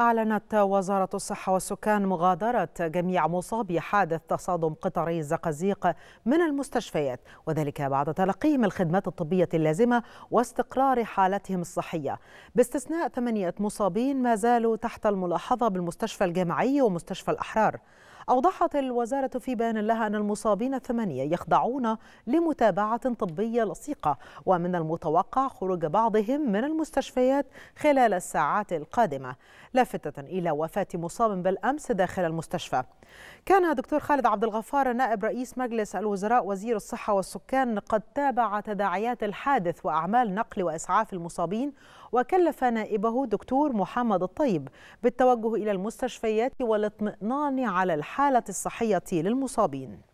أعلنت وزارة الصحة والسكان مغادرة جميع مصابي حادث تصادم قطري الزقازيق من المستشفيات وذلك بعد تلقيهم الخدمات الطبية اللازمة واستقرار حالتهم الصحية باستثناء ثمانية مصابين ما زالوا تحت الملاحظة بالمستشفى الجامعي ومستشفى الأحرار أوضحت الوزارة في بيان لها أن المصابين الثمانية يخضعون لمتابعة طبية لصيقة ومن المتوقع خروج بعضهم من المستشفيات خلال الساعات القادمة لافتة إلى وفاة مصاب بالأمس داخل المستشفى كان دكتور خالد عبد الغفار نائب رئيس مجلس الوزراء وزير الصحة والسكان قد تابع تداعيات الحادث وأعمال نقل وإسعاف المصابين وكلف نائبه دكتور محمد الطيب بالتوجه إلى المستشفيات والاطمئنان على الحادث الحالة الصحية للمصابين